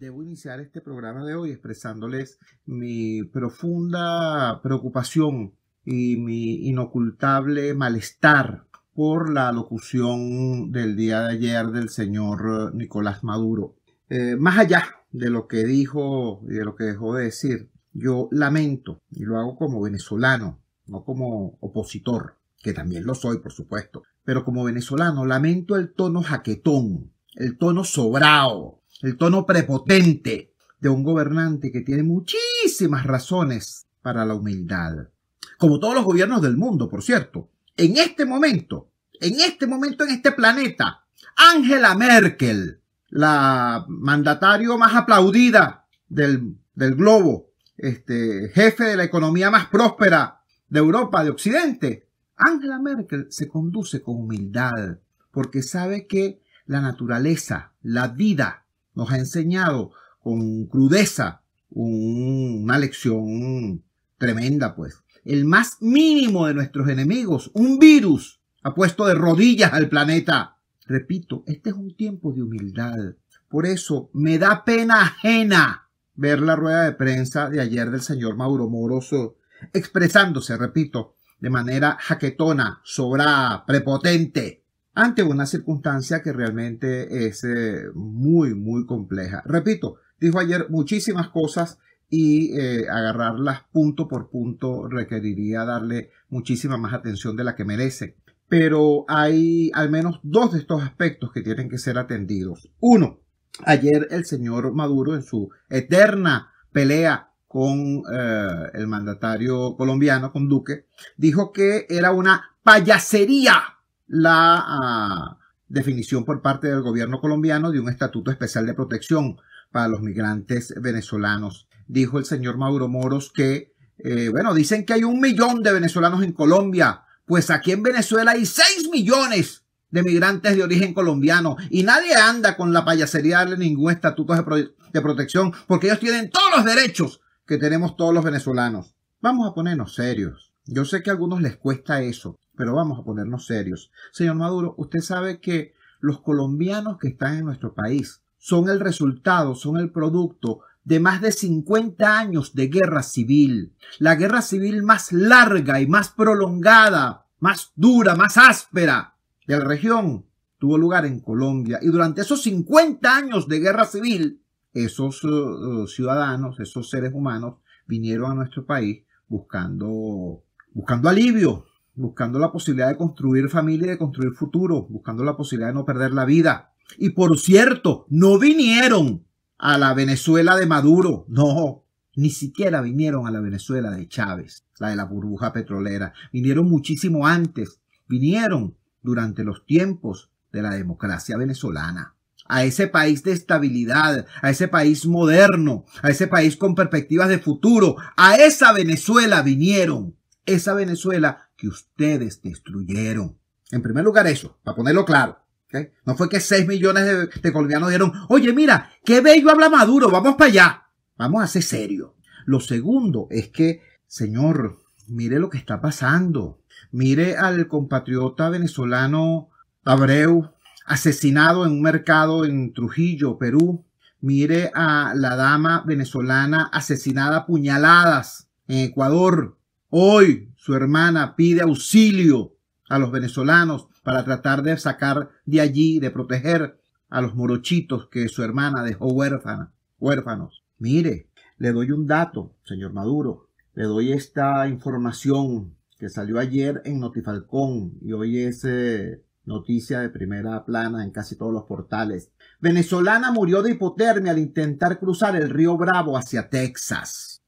Debo iniciar este programa de hoy expresándoles mi profunda preocupación y mi inocultable malestar por la locución del día de ayer del señor eh, Nicolás Maduro. Eh, más allá de lo que dijo y de lo que dejó de decir, yo lamento, y lo hago como venezolano, no como opositor, que también lo soy, por supuesto, pero como venezolano, lamento el tono jaquetón, el tono sobrado el tono prepotente de un gobernante que tiene muchísimas razones para la humildad. Como todos los gobiernos del mundo, por cierto. En este momento, en este momento en este planeta, Angela Merkel, la mandatario más aplaudida del, del globo, este, jefe de la economía más próspera de Europa, de Occidente, Angela Merkel se conduce con humildad porque sabe que la naturaleza, la vida, nos ha enseñado con crudeza una lección tremenda, pues. El más mínimo de nuestros enemigos, un virus, ha puesto de rodillas al planeta. Repito, este es un tiempo de humildad. Por eso me da pena ajena ver la rueda de prensa de ayer del señor Mauro Moroso expresándose, repito, de manera jaquetona, sobra, prepotente, ante una circunstancia que realmente es eh, muy, muy compleja. Repito, dijo ayer muchísimas cosas y eh, agarrarlas punto por punto requeriría darle muchísima más atención de la que merece. Pero hay al menos dos de estos aspectos que tienen que ser atendidos. Uno, ayer el señor Maduro en su eterna pelea con eh, el mandatario colombiano, con Duque, dijo que era una payasería la ah, definición por parte del gobierno colombiano de un estatuto especial de protección para los migrantes venezolanos. Dijo el señor Mauro Moros que, eh, bueno, dicen que hay un millón de venezolanos en Colombia, pues aquí en Venezuela hay seis millones de migrantes de origen colombiano y nadie anda con la payasería de ningún estatuto de protección porque ellos tienen todos los derechos que tenemos todos los venezolanos. Vamos a ponernos serios. Yo sé que a algunos les cuesta eso, pero vamos a ponernos serios. Señor Maduro, usted sabe que los colombianos que están en nuestro país son el resultado, son el producto de más de 50 años de guerra civil. La guerra civil más larga y más prolongada, más dura, más áspera de la región tuvo lugar en Colombia. Y durante esos 50 años de guerra civil, esos eh, eh, ciudadanos, esos seres humanos, vinieron a nuestro país buscando, buscando alivio, buscando la posibilidad de construir familia y de construir futuro, buscando la posibilidad de no perder la vida. Y por cierto, no vinieron a la Venezuela de Maduro, no, ni siquiera vinieron a la Venezuela de Chávez, la de la burbuja petrolera, vinieron muchísimo antes, vinieron durante los tiempos de la democracia venezolana a ese país de estabilidad, a ese país moderno, a ese país con perspectivas de futuro, a esa Venezuela vinieron. Esa Venezuela que ustedes destruyeron. En primer lugar, eso, para ponerlo claro. No fue que 6 millones de, colombianos dijeron, oye, mira, qué bello habla Maduro, vamos para allá. Vamos a ser serio. Lo segundo es que, señor, mire lo que está pasando. Mire al compatriota venezolano Abreu asesinado en un mercado en Trujillo, Perú. Mire a la dama venezolana asesinada a puñaladas en Ecuador. Hoy, su hermana, pide auxilio a los venezolanos para tratar de sacar de allí, de proteger a los morochitos que su hermana dejó huérfana, huérfanos. Mire, le doy un dato, señor Maduro, le doy esta información que salió ayer en Notifalcón y hoy es eh, noticia de primera plana en casi todos los portales. Venezolana murió de hipotermia al intentar cruzar el río Bravo hacia Texas.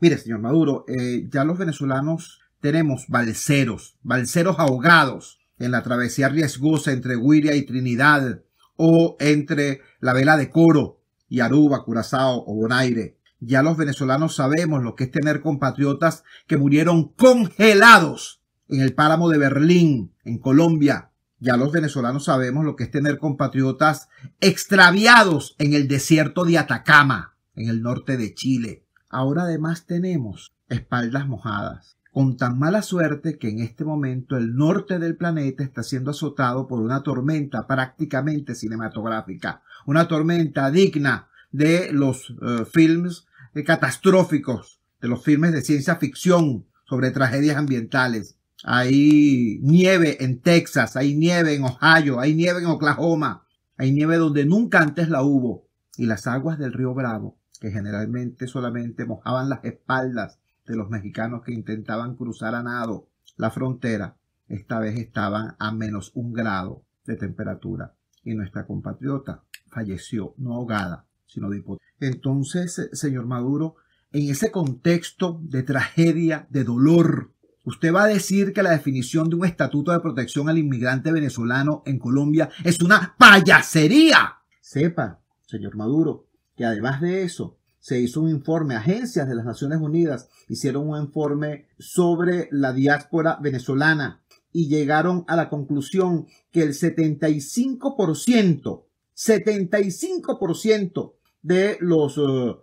Mire, señor Maduro, eh, ya los venezolanos tenemos balseros, balseros ahogados en la travesía riesgosa entre Guiria y Trinidad o entre la vela de Coro y Aruba, Curazao o Bonaire. Ya los venezolanos sabemos lo que es tener compatriotas que murieron congelados en el páramo de Berlín, en Colombia. Ya los venezolanos sabemos lo que es tener compatriotas extraviados en el desierto de Atacama, en el norte de Chile. Ahora además tenemos espaldas mojadas, con tan mala suerte que en este momento el norte del planeta está siendo azotado por una tormenta prácticamente cinematográfica, una tormenta digna de los filmes eh, films eh, catastróficos, de los filmes de ciencia ficción sobre tragedias ambientales. Hay nieve en Texas, hay nieve en Ohio, hay nieve en Oklahoma, hay nieve donde nunca antes la hubo. Y las aguas del río Bravo, que generalmente solamente mojaban las espaldas de los mexicanos que intentaban cruzar a nado la frontera, esta vez estaban a menos un grado de temperatura y nuestra compatriota falleció no ahogada, sino de hipotermia. Entonces, eh, señor Maduro, en ese contexto de tragedia, de dolor, usted va a decir que la definición de un estatuto de protección al inmigrante venezolano en Colombia es una payasería. Sepa, señor Maduro, que además de eso, se hizo un informe, agencias de las Naciones Unidas hicieron un informe sobre la diáspora venezolana y llegaron a la conclusión que el 75%, 75% de los eh, eh,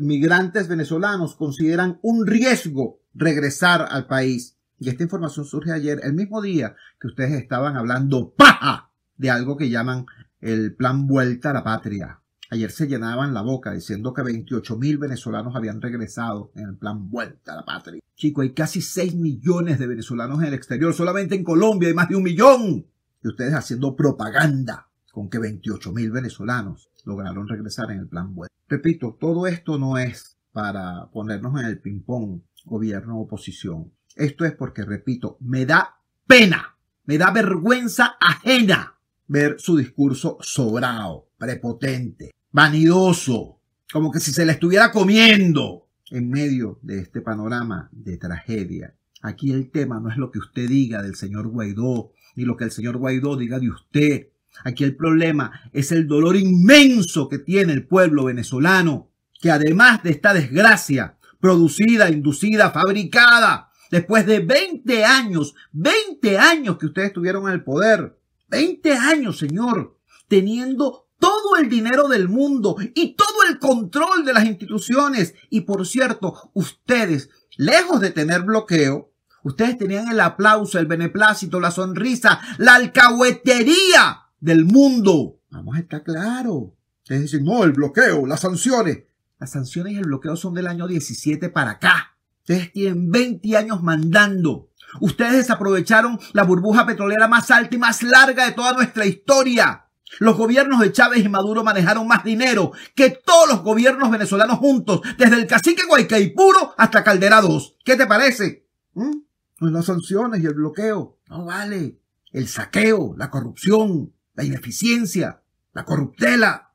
migrantes venezolanos consideran un riesgo regresar al país. Y esta información surge ayer, el mismo día que ustedes estaban hablando paja de algo que llaman el plan vuelta a la patria. Ayer se llenaban la boca diciendo que 28 mil venezolanos habían regresado en el plan Vuelta a la Patria. Chico, hay casi 6 millones de venezolanos en el exterior. Solamente en Colombia hay más de un millón. Y ustedes haciendo propaganda con que 28 mil venezolanos lograron regresar en el plan Vuelta. Repito, todo esto no es para ponernos en el ping-pong gobierno-oposición. Esto es porque, repito, me da pena, me da vergüenza ajena ver su discurso sobrado, prepotente, vanidoso, como que si se la estuviera comiendo en medio de este panorama de tragedia. Aquí el tema no es lo que usted diga del señor Guaidó, ni lo que el señor Guaidó diga de usted. Aquí el problema es el dolor inmenso que tiene el pueblo venezolano, que además de esta desgracia producida, inducida, fabricada, después de 20 años, 20 años que ustedes estuvieron en el poder, 20 años, señor, teniendo todo el dinero del mundo y todo el control de las instituciones. Y por cierto, ustedes, lejos de tener bloqueo, ustedes tenían el aplauso, el beneplácito, la sonrisa, la alcahuetería del mundo. Vamos a estar claro. Es decir no, el bloqueo, las sanciones. Las sanciones y el bloqueo son del año 17 para acá. Ustedes tienen 20 años mandando. Ustedes desaprovecharon la burbuja petrolera más alta y más larga de toda nuestra historia. Los gobiernos de Chávez y Maduro manejaron más dinero que todos los gobiernos venezolanos juntos, desde el cacique Guaycaipuro hasta Caldera 2. ¿Qué te parece? ¿Mm? Pues las sanciones y el bloqueo. No vale. El saqueo, la corrupción, la ineficiencia, la corruptela.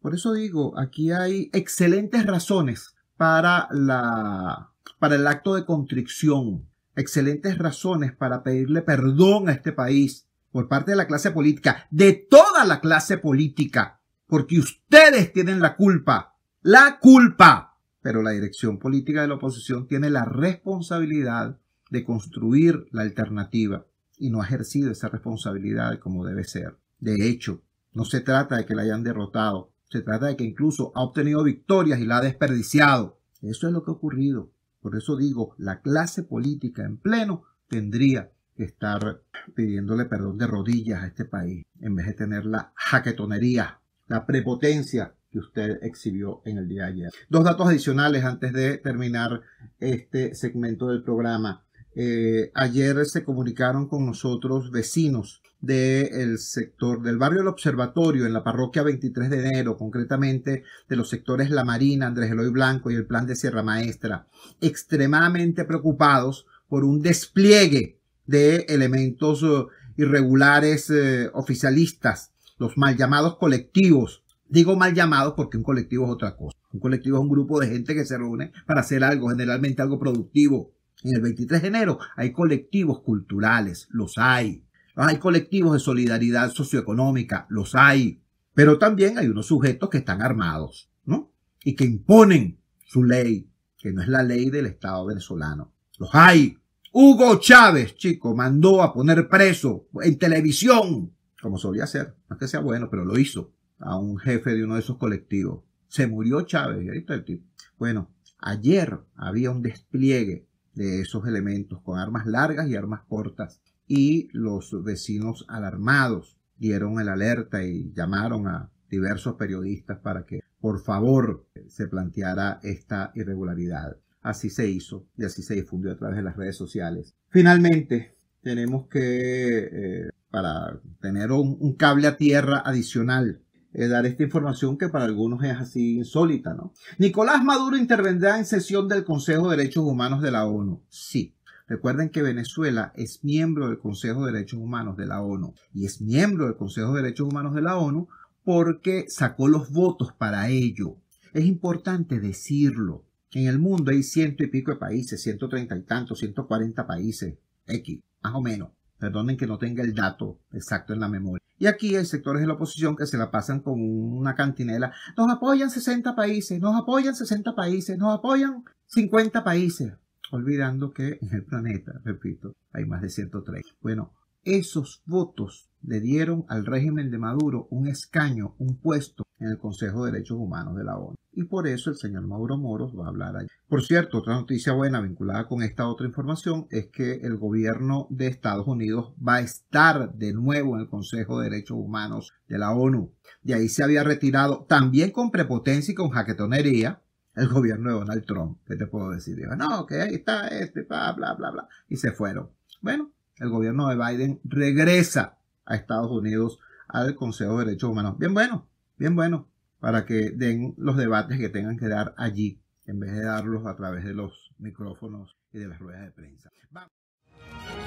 Por eso digo, aquí hay excelentes razones para la para el acto de constricción excelentes razones para pedirle perdón a este país por parte de la clase política, de toda la clase política, porque ustedes tienen la culpa, la culpa. Pero la dirección política de la oposición tiene la responsabilidad de construir la alternativa y no ha ejercido esa responsabilidad como debe ser. De hecho, no se trata de que la hayan derrotado, se trata de que incluso ha obtenido victorias y la ha desperdiciado. Eso es lo que ha ocurrido. Por eso digo, la clase política en pleno tendría que estar pidiéndole perdón de rodillas a este país, en vez de tener la jaquetonería, la prepotencia que usted exhibió en el día de ayer. Dos datos adicionales antes de terminar este segmento del programa. Eh, ayer se comunicaron con nosotros vecinos del sector del barrio del Observatorio en la parroquia 23 de enero, concretamente de los sectores La Marina, Andrés Eloy Blanco y el plan de Sierra Maestra, extremadamente preocupados por un despliegue de elementos eh, irregulares eh, oficialistas, los mal llamados colectivos. Digo mal llamados porque un colectivo es otra cosa. Un colectivo es un grupo de gente que se reúne para hacer algo, generalmente algo productivo. En el 23 de enero hay colectivos culturales, los hay hay colectivos de solidaridad socioeconómica, los hay, pero también hay unos sujetos que están armados, ¿no? Y que imponen su ley, que no es la ley del Estado venezolano. Los hay. Hugo Chávez, chico, mandó a poner preso en televisión, como solía hacer, no que sea bueno, pero lo hizo, a un jefe de uno de esos colectivos. Se murió Chávez, y tipo. Bueno, ayer había un despliegue de esos elementos, con armas largas y armas cortas. Y los vecinos alarmados dieron el alerta y llamaron a diversos periodistas para que por favor se planteara esta irregularidad. Así se hizo y así se difundió a través de las redes sociales. Finalmente, tenemos que, eh, para tener un cable a tierra adicional eh, dar esta información que para algunos es así insólita, ¿no? Nicolás Maduro intervendrá en sesión del Consejo de Derechos Humanos de la ONU. Sí. Recuerden que Venezuela es miembro del Consejo de Derechos Humanos de la ONU y es miembro del Consejo de Derechos Humanos de la ONU porque sacó los votos para ello. Es importante decirlo. En el mundo hay ciento y pico de países, ciento 130 y tantos, 140 países, X, más o menos. Perdonen que no tenga el dato exacto en la memoria. Y aquí hay sectores de la oposición que se la pasan con una cantinela. Nos apoyan 60 países, nos apoyan 60 países, nos apoyan 50 países. Olvidando que en el planeta, repito, hay más de 103. Bueno, esos votos le dieron al régimen de Maduro un escaño, un puesto en el Consejo de Derechos Humanos de la ONU y por eso el señor Mauro Moros va a hablar allí. Por cierto, otra noticia buena vinculada con esta otra información es que el gobierno de Estados Unidos va a estar de nuevo en el Consejo de Derechos Humanos de la ONU. De ahí se había retirado también con prepotencia y con jaquetonería el gobierno de Donald Trump. ¿Qué te puedo decir? Digo, no, que ahí está este, bla, bla, bla, bla. Y se fueron. Bueno, el gobierno de Biden regresa a Estados Unidos al Consejo de Derechos Humanos. Bien bueno, bien bueno para que den los debates que tengan que dar allí, en vez de darlos a través de los micrófonos y de las ruedas de prensa. Vamos.